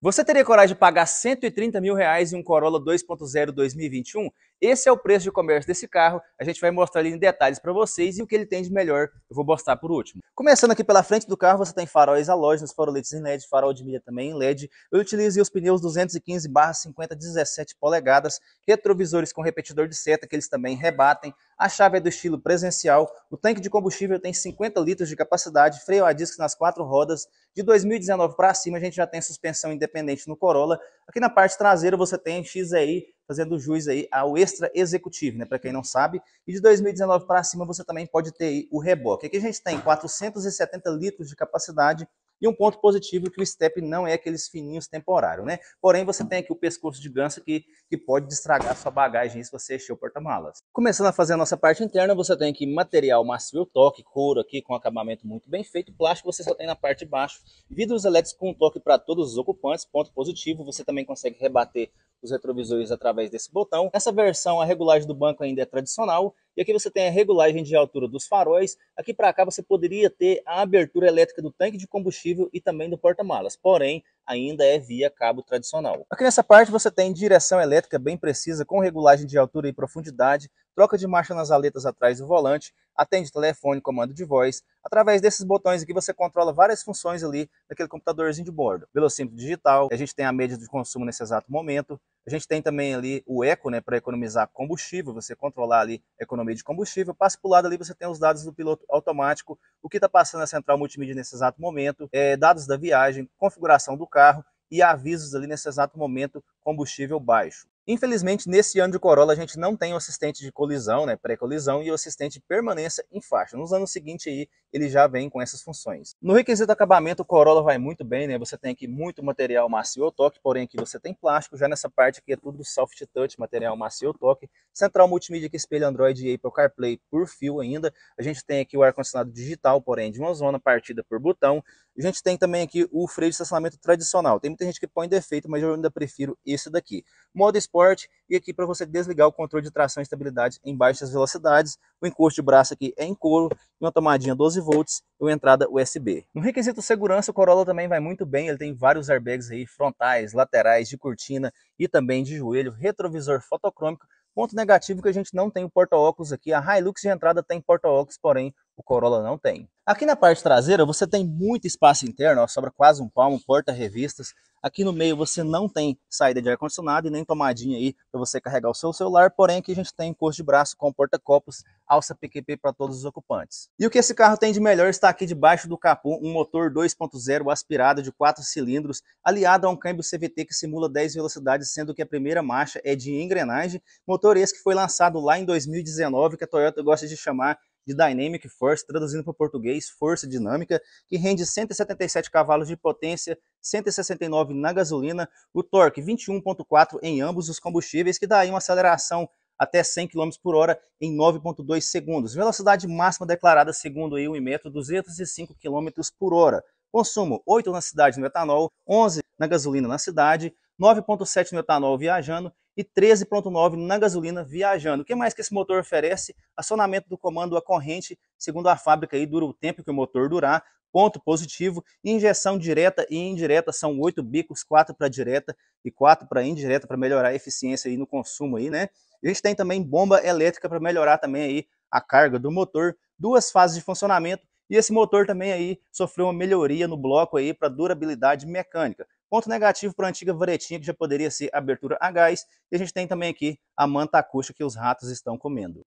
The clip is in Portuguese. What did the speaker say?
Você teria coragem de pagar 130 mil reais em um Corolla 2.0 2021? Esse é o preço de comércio desse carro. A gente vai mostrar ali em detalhes para vocês e o que ele tem de melhor eu vou mostrar por último. Começando aqui pela frente do carro, você tem faróis halógenos, faroletes em LED, farol de milha também em LED. Eu utilizei os pneus 215 50 17 polegadas, retrovisores com repetidor de seta que eles também rebatem. A chave é do estilo presencial. O tanque de combustível tem 50 litros de capacidade, freio a disco nas quatro rodas. De 2019 para cima a gente já tem suspensão independente no Corolla. Aqui na parte traseira você tem XEI fazendo juiz aí ao extra executivo, né, para quem não sabe. E de 2019 para cima você também pode ter o reboque. Aqui a gente tem 470 litros de capacidade e um ponto positivo que o step não é aqueles fininhos temporários, né? Porém, você tem aqui o pescoço de ganso que, que pode estragar sua bagagem se você encher o porta-malas. Começando a fazer a nossa parte interna, você tem aqui material macio toque, couro aqui com acabamento muito bem feito, plástico você só tem na parte de baixo, vidros elétricos com toque para todos os ocupantes, ponto positivo, você também consegue rebater os retrovisores através desse botão. Nessa versão, a regulagem do banco ainda é tradicional, e aqui você tem a regulagem de altura dos faróis. Aqui para cá você poderia ter a abertura elétrica do tanque de combustível e também do porta-malas. Porém, ainda é via cabo tradicional. Aqui nessa parte você tem direção elétrica bem precisa, com regulagem de altura e profundidade, troca de marcha nas aletas atrás do volante, atende telefone, comando de voz. Através desses botões aqui você controla várias funções ali daquele computadorzinho de bordo. Velocímetro digital, a gente tem a média de consumo nesse exato momento, a gente tem também ali o eco, né, para economizar combustível, você controlar ali a economia de combustível. Passa para o lado ali, você tem os dados do piloto automático, o que está passando na central multimídia nesse exato momento, é, dados da viagem, configuração do carro e avisos ali nesse exato momento, combustível baixo. Infelizmente, nesse ano de Corolla, a gente não tem o assistente de colisão, né, pré-colisão, e o assistente de permanência em faixa. Nos anos seguintes aí, ele já vem com essas funções. No requisito acabamento, o Corolla vai muito bem, né? Você tem aqui muito material macio toque, porém aqui você tem plástico, já nessa parte aqui é tudo soft touch, material macio toque, central multimídia que espelha Android e Apple CarPlay por fio ainda, a gente tem aqui o ar-condicionado digital, porém de uma zona partida por botão, a gente tem também aqui o freio de estacionamento tradicional. Tem muita gente que põe defeito, mas eu ainda prefiro esse daqui. Modo Sport e aqui para você desligar o controle de tração e estabilidade em baixas velocidades o encosto de braço aqui é em couro, e uma tomadinha 12 volts e uma entrada USB. No requisito segurança, o Corolla também vai muito bem, ele tem vários airbags aí, frontais, laterais, de cortina e também de joelho, retrovisor fotocrômico, Ponto negativo que a gente não tem o porta-óculos aqui. A Hilux de entrada tem porta-óculos, porém o Corolla não tem. Aqui na parte traseira você tem muito espaço interno, ó, sobra quase um palmo, porta-revistas. Aqui no meio você não tem saída de ar-condicionado e nem tomadinha aí para você carregar o seu celular, porém aqui a gente tem encosto de braço com porta-copos, alça PQP para todos os ocupantes. E o que esse carro tem de melhor está aqui debaixo do capô, um motor 2.0 aspirado de 4 cilindros, aliado a um câmbio CVT que simula 10 velocidades, sendo que a primeira marcha é de engrenagem, motor esse que foi lançado lá em 2019, que a Toyota gosta de chamar de Dynamic Force, traduzindo para o português, força dinâmica, que rende 177 cavalos de potência, 169 na gasolina, o torque 21.4 em ambos os combustíveis, que dá aí uma aceleração até 100 km por hora em 9.2 segundos. Velocidade máxima declarada segundo aí o Inmetro, 205 km por hora. Consumo 8 na cidade no etanol, 11 na gasolina na cidade, 9.7 no etanol viajando e 13.9 na gasolina viajando. O que mais que esse motor oferece? Acionamento do comando a corrente, segundo a fábrica, aí, dura o tempo que o motor durar, ponto positivo. Injeção direta e indireta são oito bicos, quatro para direta e quatro para indireta para melhorar a eficiência aí no consumo aí, né? A gente tem também bomba elétrica para melhorar também aí a carga do motor, duas fases de funcionamento e esse motor também aí sofreu uma melhoria no bloco aí para durabilidade mecânica. Ponto negativo para a antiga varetinha, que já poderia ser abertura a gás. E a gente tem também aqui a manta acústica que os ratos estão comendo.